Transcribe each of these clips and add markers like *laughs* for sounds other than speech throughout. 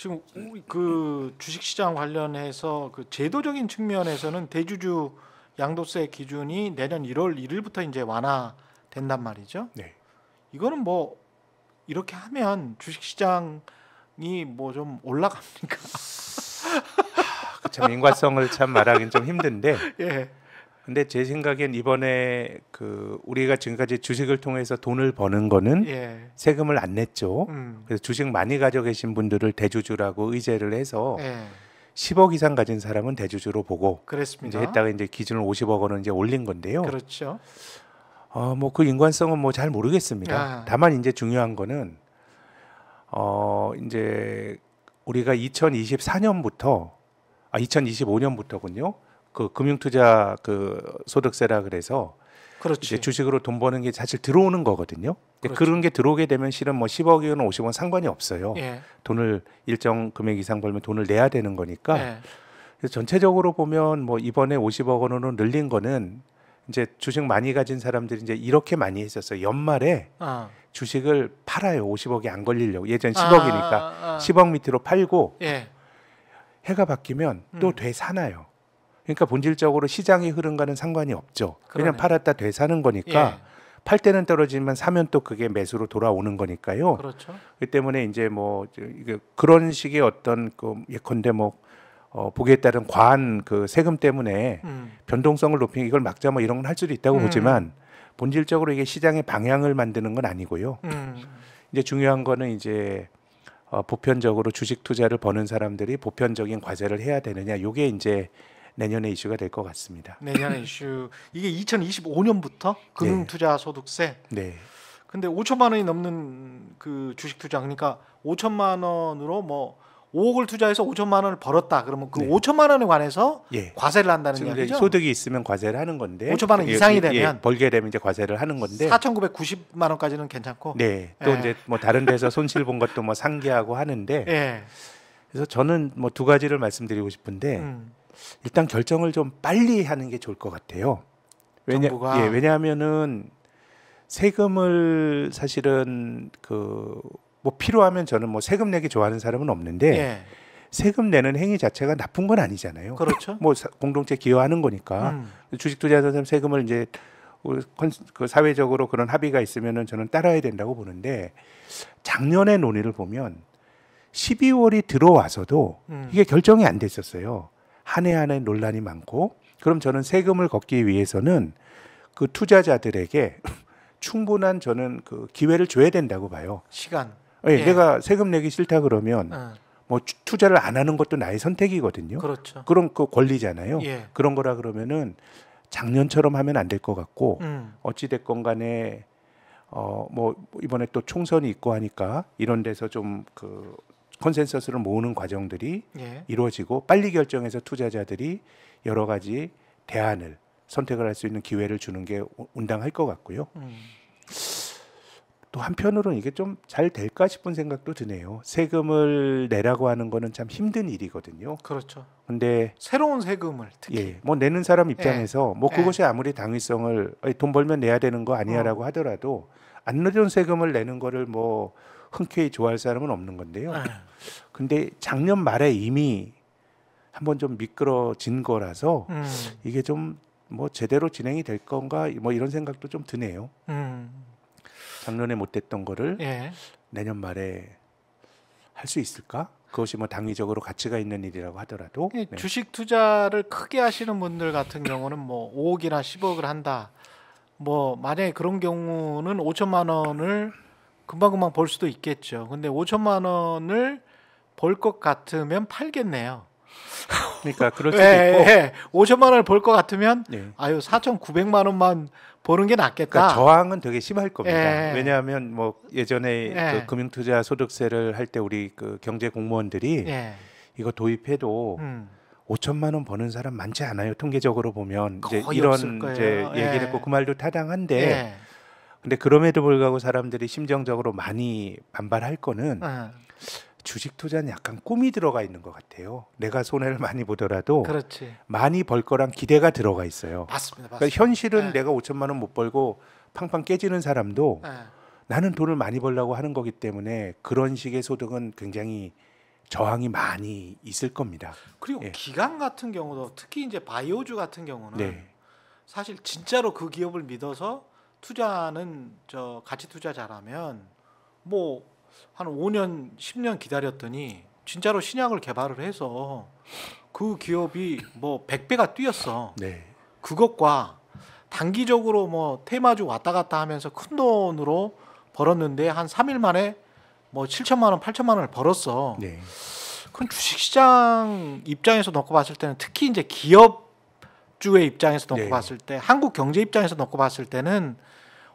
지금 그 주식시장 관련해서 그 제도적인 측면에서는 대주주 양도세 기준이 내년 1월 1일부터 이제 완화된단 말이죠. 네. 이거는 뭐 이렇게 하면 주식시장이 뭐 좀 올라갑니까? 참 인과성을 참 말하기는 좀 힘든데. *laughs* 예. 근데 제 생각엔 이번에 그 우리가 지금까지 주식을 통해서 돈을 버는 거는 예. 세금을 안 냈죠. 음. 그래서 주식 많이 가져 계신 분들을 대주주라고 의제를 해서 예. 10억 이상 가진 사람은 대주주로 보고 그랬습니다. 이제 했다가 이제 기준을 50억 원을 이제 올린 건데요. 그렇죠. 어, 뭐그 인관성은 뭐 잘 모르겠습니다. 아. 다만 이제 중요한 거는 어, 이제 우리가 2024년부터 아 2025년부터군요. 그 금융투자 그 소득세라 그래서 그렇지. 주식으로 돈 버는 게 사실 들어오는 거거든요. 그렇 그런 게 들어오게 되면 실은 뭐 10억이건 50원 상관이 없어요. 예. 돈을 일정 금액 이상 벌면 돈을 내야 되는 거니까. 예. 그래서 전체적으로 보면 뭐 이번에 50억 원으로 늘린 거는 이제 주식 많이 가진 사람들이 이제 이렇게 많이 했었어요. 연말에 아. 주식을 팔아요. 50억이 안 걸리려고. 예전 10억이니까 아, 아, 10억 밑으로 팔고 예. 해가 바뀌면 음. 또 되사나요. 그러니까 본질적으로 시장의 흐름과는 상관이 없죠. 그러네. 그냥 팔았다 되사는 거니까 예. 팔 때는 떨어지지만 사면 또 그게 매수로 돌아오는 거니까요. 그렇죠. 그 때문에 이제 뭐 그런 식의 어떤 그 예컨대 뭐 어, 보기에 따른 과한 그 세금 때문에 음. 변동성을 높이는 이걸 막자 뭐 이런 건 할 수도 있다고 음. 보지만 본질적으로 이게 시장의 방향을 만드는 건 아니고요. 음. 이제 중요한 거는 이제 어, 보편적으로 주식 투자를 버는 사람들이 보편적인 과제를 해야 되느냐. 요게 이제 내년에 이슈가 될 것 같습니다. 내년에 이슈 이게 2025년부터 금융투자소득세. 네. 근데 5천만 원이 넘는 그 주식 투자 그러니까 5천만 원으로 뭐 5억을 투자해서 5천만 원을 벌었다. 그러면 그 네. 5천만 원에 관해서 예. 과세를 한다는 이기죠 소득이 있으면 과세를 하는 건데 5천만 원 이상이 되면 예, 벌게 되면 이제 과세를 하는 건데 4,990만 원까지는 괜찮고 네. 또 예. 이제 뭐 다른 데서 손실 본 것도 뭐 상기하고 하는데 예. 그래서 저는 뭐 두 가지를 말씀드리고 싶은데 음. 일단 결정을 좀 빨리 하는 게 좋을 것 같아요. 왜냐, 정부가. 예, 왜냐하면은 세금을 사실은 그 뭐 필요하면 저는 뭐 세금 내기 좋아하는 사람은 없는데 예. 세금 내는 행위 자체가 나쁜 건 아니잖아요. 그렇죠. 뭐 공동체 기여하는 거니까 음. 주식 투자자들 세금을 이제 그 사회적으로 그런 합의가 있으면은 저는 따라야 된다고 보는데 작년의 논의를 보면 12월이 들어와서도 음. 이게 결정이 안 됐었어요. 한해한해 논란이 많고 그럼 저는 세금을 걷기 위해서는 그 투자자들에게 *laughs* 충분한 저는 그 기회를 줘야 된다고 봐요. 시간. 예, 예. 내가 세금 내기 싫다 그러면 예. 뭐 투자를 안 하는 것도 나의 선택이거든요. 그렇죠. 그런 그 권리잖아요. 예. 그런 거라 그러면은 작년처럼 하면 안 될 것 같고 음. 어찌 됐건 간에 어 뭐 이번에 또 총선이 있고 하니까 이런 데서 좀그 컨센서스를 모으는 과정들이 예. 이루어지고 빨리 결정해서 투자자들이 여러 가지 대안을 선택을 할 수 있는 기회를 주는 게 온당할 것 같고요. 음. 또 한편으로는 이게 좀 잘 될까 싶은 생각도 드네요. 세금을 내라고 하는 거는 참 힘든 일이거든요. 그렇죠. 근데 새로운 세금을 특히 예, 뭐 내는 사람 예. 입장에서 뭐 예. 뭐 그것이 예. 아무리 당위성을 돈 벌면 내야 되는 거 아니야라고 어. 하더라도 안 내던 세금을 내는 거를 뭐 흔쾌히 좋아할 사람은 없는 건데요. 네. 근데 작년 말에 이미 한번 좀 미끄러진 거라서 음. 이게 좀 뭐 제대로 진행이 될 건가 뭐 이런 생각도 좀 드네요. 음. 작년에 못했던 거를 예. 내년 말에 할 수 있을까? 그것이 뭐 당위적으로 가치가 있는 일이라고 하더라도 네. 주식 투자를 크게 하시는 분들 같은 경우는 뭐 5억이나 10억을 한다. 뭐 만약에 그런 경우는 5천만 원을 금방금방 벌 수도 있겠죠. 근데 5천만 원을 벌 것 같으면 팔겠네요. 그러니까 그럴 예, 수도 예, 있고 예, 5천만 예. 원을 벌 것 같으면 예. 아유 4,900만 원만 보는 게 낫겠다. 그러니까 저항은 되게 심할 겁니다. 예. 왜냐하면 뭐 예전에 예. 그 금융투자 소득세를 할 때 우리 그 경제 공무원들이 이거 도입해도 음. 5천만 원 버는 사람 많지 않아요. 통계적으로 보면 이제 이런 이제 얘기를 했고 그 말도 타당한데. 근데 그럼에도 불구하고 사람들이 심정적으로 많이 반발할 거는 아. 주식 투자는 약간 꿈이 들어가 있는 것 같아요. 내가 손해를 많이 보더라도 그렇지. 많이 벌 거란 기대가 들어가 있어요. 맞습니다. 그러니까 맞습니다. 그러니까 현실은 네. 내가 5천만 원 못 벌고 팡팡 깨지는 사람도 네. 나는 돈을 많이 벌려고 하는 거기 때문에 그런 식의 소득은 굉장히 저항이 많이 있을 겁니다. 그리고 예. 기관 같은 경우도 특히 이제 바이오주 같은 경우는 네. 사실 진짜로 그 기업을 믿어서 투자는 저 가치 투자 잘하면 뭐 한 5년, 10년 기다렸더니 진짜로 신약을 개발을 해서 그 기업이 뭐 100배가 뛰었어. 네. 그것과 단기적으로 뭐 테마주 왔다 갔다 하면서 큰 돈으로 벌었는데 한 3일 만에 뭐 7천만 원, 8천만 원을 벌었어. 네. 그건 주식시장 입장에서 놓고 봤을 때는 특히 이제 기업 주의 입장에서 놓고 네. 봤을 때 한국 경제 입장에서 놓고 봤을 때는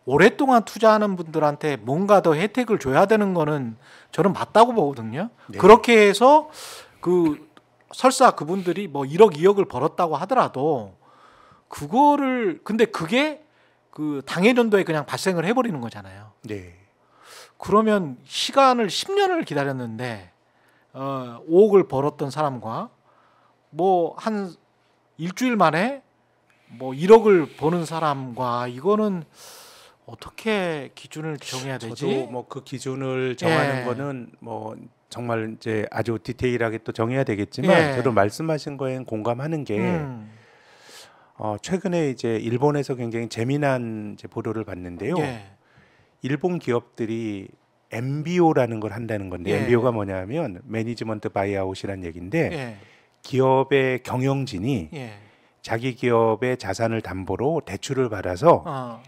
오랫동안 투자하는 분들한테 뭔가 더 혜택을 줘야 되는 거는 저는 맞다고 보거든요. 네. 그렇게 해서 그 설사 그분들이 뭐 1억 2억을 벌었다고 하더라도 그거를 근데 그게 그 당해 년도에 그냥 발생을 해버리는 거잖아요. 네. 그러면 시간을 10년을 기다렸는데 어 5억을 벌었던 사람과 뭐한 일주일 만에 뭐 1억을 버는 사람과 이거는 어떻게 기준을 정해야 되지? 저도 뭐그 기준을 정하는 예. 거는 뭐 정말 이제 아주 디테일하게 또 정해야 되겠지만 예. 저도 말씀하신 거엔 공감하는 게 음. 어, 최근에 이제 일본에서 굉장히 재미난 이제 보도를 봤는데요. 예. 일본 기업들이 MBO라는 걸 한다는 건데 예. MBO가 뭐냐면 매니지먼트 바이아웃이라는 얘기인데 예. 기업의 경영진이 예. 자기 기업의 자산을 담보로 대출을 받아서 어.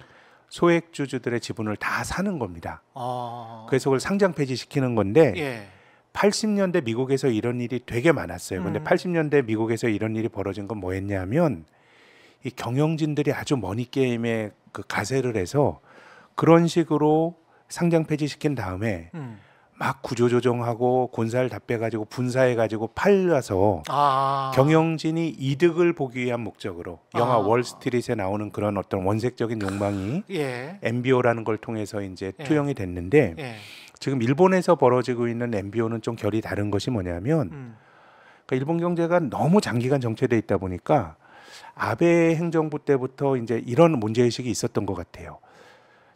소액 주주들의 지분을 다 사는 겁니다. 어. 그래서 그걸 상장 폐지시키는 건데 예. 80년대 미국에서 이런 일이 되게 많았어요. 그런데 음. 80년대 미국에서 이런 일이 벌어진 건 뭐였냐면 이 경영진들이 아주 머니 게임에 그 가세를 해서 그런 식으로 상장 폐지시킨 다음에 음. 막 구조조정하고 권사를 다빼가지고 분사해가지고 팔려서 아. 경영진이 이득을 보기 위한 목적으로 영화 아. 월스트리트에 나오는 그런 어떤 원색적인 욕망이 예. MBO라는 걸 통해서 이제 예. 투영이 됐는데 예. 지금 일본에서 벌어지고 있는 MBO는 좀 결이 다른 것이 뭐냐면 음. 그러니까 일본 경제가 너무 장기간 정체돼 있다 보니까 아베 행정부 때부터 이제 이런 문제 의식이 있었던 것 같아요.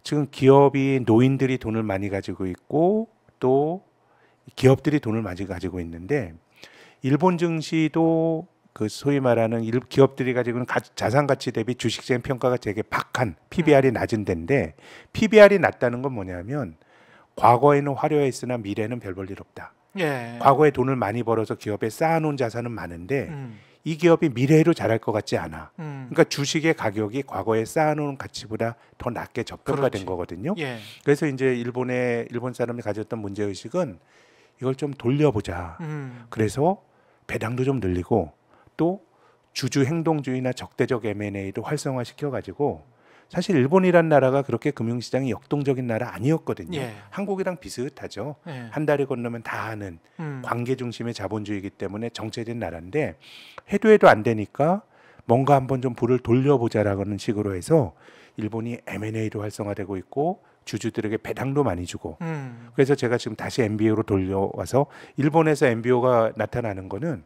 지금 기업이 노인들이 돈을 많이 가지고 있고 또 기업들이 돈을 많이 가지고 있는데 일본 증시도 그 소위 말하는 기업들이 가지고는 있 자산 가치 대비 주식시장 평가가 되게 박한 PBR이 음. 낮은 데인데 PBR이 낮다는 건 뭐냐면 과거에는 화려했으나 미래는 별볼일 없다. 예. 과거에 돈을 많이 벌어서 기업에 쌓아놓은 자산은 많은데 음. 이 기업이 미래로 잘할 것 같지 않아. 음. 그러니까 주식의 가격이 과거에 쌓아놓은 가치보다 더 낮게 저평가된 거거든요. 예. 그래서 이제 일본의 일본 사람이 가졌던 문제 의식은 이걸 좀 돌려보자. 음. 그래서 배당도 좀 늘리고 또 주주 행동주의나 적대적 M&A도 활성화시켜 가지고 사실 일본이란 나라가 그렇게 금융시장이 역동적인 나라 아니었거든요. 예. 한국이랑 비슷하죠. 예. 한 달이 건너면 다 아는 음. 관계 중심의 자본주의이기 때문에 정체된 나라인데 해도 해도 안 되니까 뭔가 한번 좀 불을 돌려보자라는 식으로 해서 일본이 M&A로 활성화되고 있고 주주들에게 배당도 많이 주고 음. 그래서 제가 지금 다시 MBO로 돌려와서 일본에서 MBO가 나타나는 거는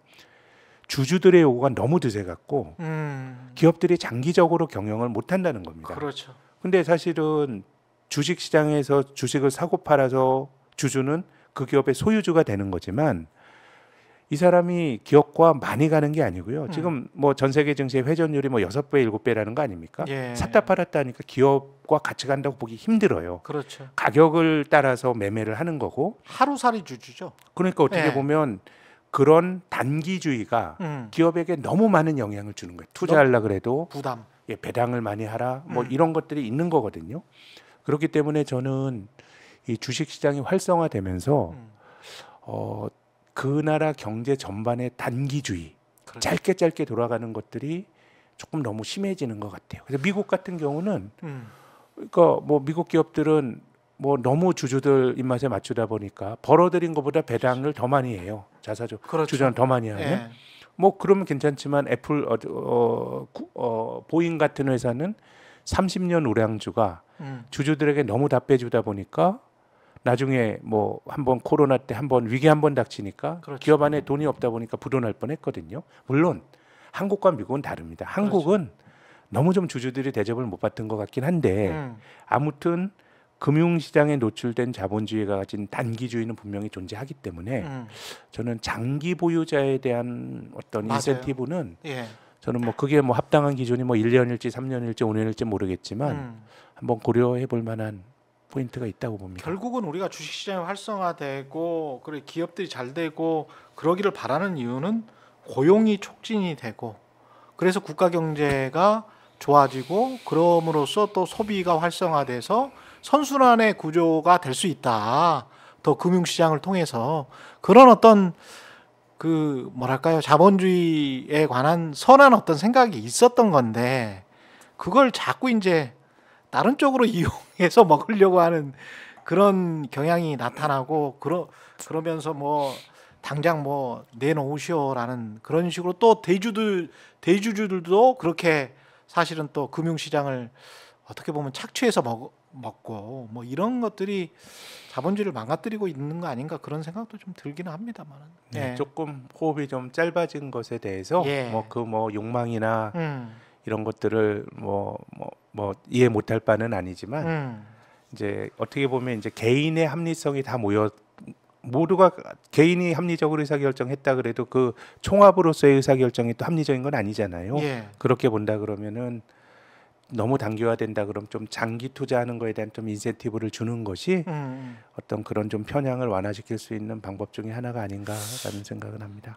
주주들의 요구가 너무 드세갖고 음. 기업들이 장기적으로 경영을 못한다는 겁니다. 그렇죠. 근데 사실은 주식 시장에서 주식을 사고 팔아서 주주는 그 기업의 소유주가 되는 거지만 이 사람이 기업과 많이 가는 게 아니고요. 음. 지금 뭐 전 세계 증시의 회전율이 뭐6배7 배라는거 아닙니까? 예. 샀다 팔았다 하니까 기업과 같이 간다고 보기 힘들어요. 그렇죠. 가격을 따라서 매매를 하는 거고 하루살이 주주죠. 그러니까 어떻게 예. 보면 그런 단기주의가 음. 기업에게 너무 많은 영향을 주는 거예요. 투자하려 그래도 부담. 예, 배당을 많이 하라. 뭐 음. 이런 것들이 있는 거거든요. 그렇기 때문에 저는 이 주식 시장이 활성화되면서 음. 어, 그 나라 경제 전반의 단기주의, 그렇죠. 짧게 짧게 돌아가는 것들이 조금 너무 심해지는 것 같아요. 그래서 미국 같은 경우는 음. 그러니까 뭐 미국 기업들은 뭐 너무 주주들 입맛에 맞추다 보니까 벌어들인 것보다 배당을 더 많이 해요. 자사주 그렇죠. 주장을 더 많이 하네 예. 뭐 그러면 괜찮지만 애플 어, 어, 어, 보잉 같은 회사는 30년 우량주가 음. 주주들에게 너무 다 빼주다 보니까 나중에 뭐 한번 코로나 때 한번 위기 한번 닥치니까 그렇죠. 기업 안에 돈이 없다 보니까 불어날 뻔했거든요. 물론 한국과 미국은 다릅니다. 한국은 그렇죠. 너무 좀 주주들이 대접을 못 받은 것 같긴 한데 음. 아무튼 금융시장에 노출된 자본주의가 가진 단기주의는 분명히 존재하기 때문에 음. 저는 장기 보유자에 대한 어떤 맞아요. 인센티브는 예. 저는 뭐 그게 뭐 합당한 기준이 뭐 1년일지 3년일지 5년일지 모르겠지만 음. 한번 고려해 볼 만한 포인트가 있다고 봅니다. 결국은 우리가 주식시장이 활성화되고 그리고 기업들이 잘 되고 그러기를 바라는 이유는 고용이 촉진이 되고 그래서 국가 경제가 좋아지고 그럼으로써 또 소비가 활성화돼서 선순환의 구조가 될 수 있다. 더 금융시장을 통해서 그런 어떤 그 뭐랄까요 자본주의에 관한 선한 어떤 생각이 있었던 건데 그걸 자꾸 이제 다른 쪽으로 *laughs* 이용해서 먹으려고 하는 그런 경향이 나타나고 그러 그러면서 뭐 당장 뭐 내놓으시오라는 그런 식으로 또 대주들 대주주들도 그렇게 사실은 또 금융시장을 어떻게 보면 착취해서 먹 먹고 뭐 이런 것들이 자본주의를 망가뜨리고 있는 거 아닌가 그런 생각도 좀 들기는 합니다만 네. 예. 조금 호흡이 좀 짧아진 것에 대해서 뭐 그뭐 예. 그 뭐 욕망이나 음. 이런 것들을 뭐뭐 뭐, 뭐 이해 못할 바는 아니지만 음. 이제 어떻게 보면 이제 개인의 합리성이 다 모여 모두가 개인이 합리적으로 의사결정했다 그래도 그 총합으로서의 의사결정이 또 합리적인 건 아니잖아요. 예. 그렇게 본다 그러면은 너무 단기화된다 그럼 좀 장기 투자하는 거에 대한 좀 인센티브를 주는 것이 음, 음. 어떤 그런 좀 편향을 완화시킬 수 있는 방법 중에 하나가 아닌가라는 생각은 합니다.